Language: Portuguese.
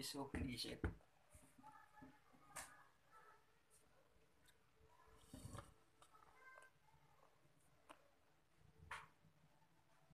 esse é o Cris.